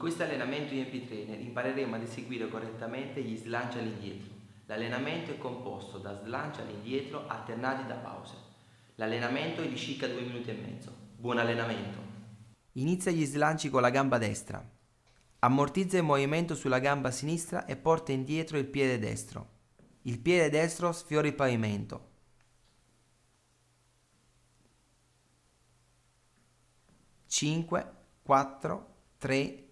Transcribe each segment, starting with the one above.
questo allenamento in MP impareremo ad eseguire correttamente gli slanci all'indietro. L'allenamento è composto da slanci all'indietro alternati da pause. L'allenamento è di circa 2 minuti e mezzo. Buon allenamento! Inizia gli slanci con la gamba destra. Ammortizza il movimento sulla gamba sinistra e porta indietro il piede destro. Il piede destro sfiora il pavimento, Cinque, quattro, tre.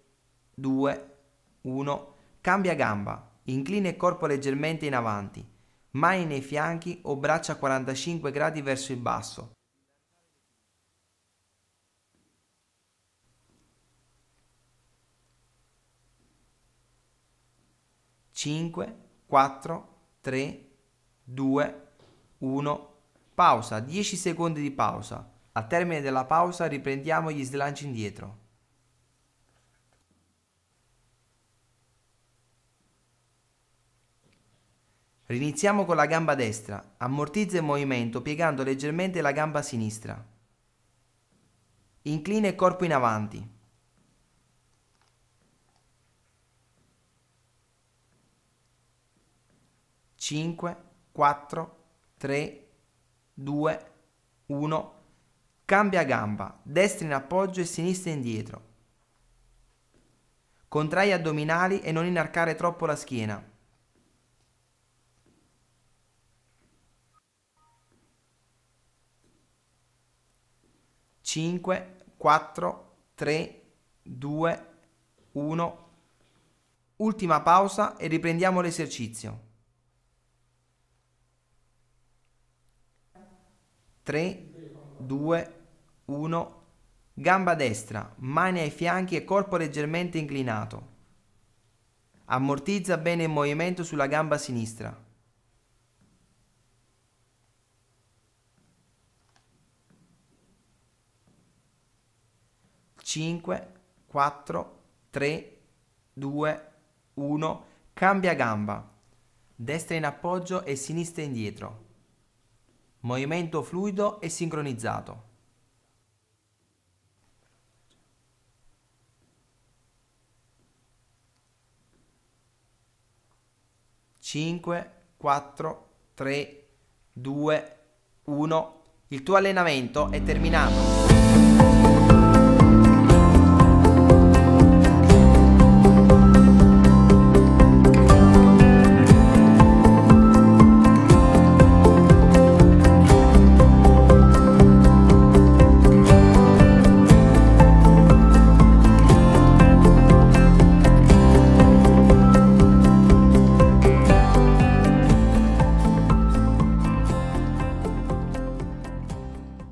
2, 1. Cambia gamba. Inclina il corpo leggermente in avanti. Mani nei fianchi o braccia a 45 gradi verso il basso. Cinque, quattro, tre, due, uno. Pausa, 10 secondi di pausa. Al termine della pausa riprendiamo gli slanci indietro. Riniziamo con la gamba destra, ammortizza il movimento piegando leggermente la gamba sinistra. Inclina il corpo in avanti. Cinque, quattro, tre, due, uno. Cambia gamba, destra in appoggio e sinistra indietro. Contrai addominali e non inarcare troppo la schiena. 5, 4, 3, 2, 1. Ultima pausa e riprendiamo l'esercizio. 3, 2, 1. Gamba destra, mani ai fianchi e corpo leggermente inclinato. Ammortizza bene il movimento sulla gamba sinistra. 5, 4, 3, 2, 1, cambia gamba, destra in appoggio e sinistra indietro. Movimento fluido e sincronizzato. Cinque, quattro, tre, due, uno. Il tuo allenamento è terminato.